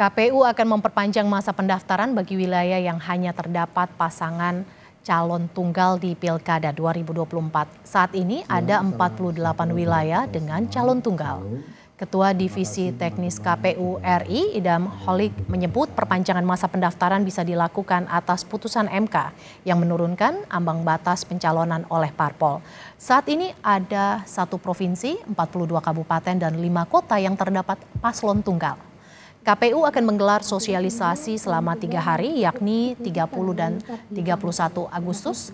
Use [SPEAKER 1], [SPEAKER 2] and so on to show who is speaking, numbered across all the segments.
[SPEAKER 1] KPU akan memperpanjang masa pendaftaran bagi wilayah yang hanya terdapat pasangan calon tunggal di Pilkada 2024. Saat ini ada 48 wilayah dengan calon tunggal. Ketua Divisi Teknis KPU RI Idam Holik menyebut perpanjangan masa pendaftaran bisa dilakukan atas putusan MK yang menurunkan ambang batas pencalonan oleh parpol. Saat ini ada satu provinsi, 42 kabupaten dan lima kota yang terdapat paslon tunggal. KPU akan menggelar sosialisasi selama tiga hari, yakni 30 dan 31 Agustus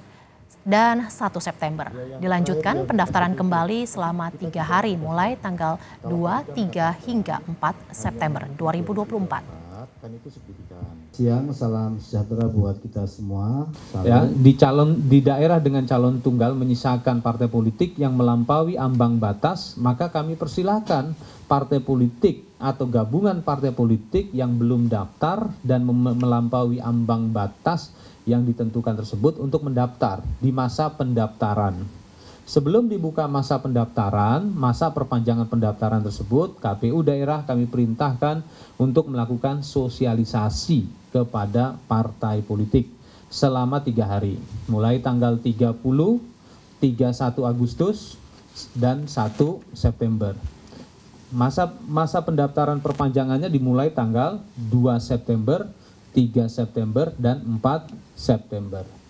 [SPEAKER 1] dan 1 September. Dilanjutkan pendaftaran kembali selama tiga hari mulai tanggal 2, 3, hingga 4 September 2024 kenaikan itu signifikan. Siang,
[SPEAKER 2] salam sejahtera buat kita semua. Salam. Ya, di calon di daerah dengan calon tunggal menyisakan partai politik yang melampaui ambang batas, maka kami persilahkan partai politik atau gabungan partai politik yang belum daftar dan melampaui ambang batas yang ditentukan tersebut untuk mendaftar di masa pendaftaran. Sebelum dibuka masa pendaftaran, masa perpanjangan pendaftaran tersebut, KPU daerah kami perintahkan untuk melakukan sosialisasi kepada partai politik selama tiga hari, mulai tanggal 30, 31 Agustus, dan 1 September. Masa masa pendaftaran perpanjangannya dimulai tanggal 2 September, 3 September, dan 4 September.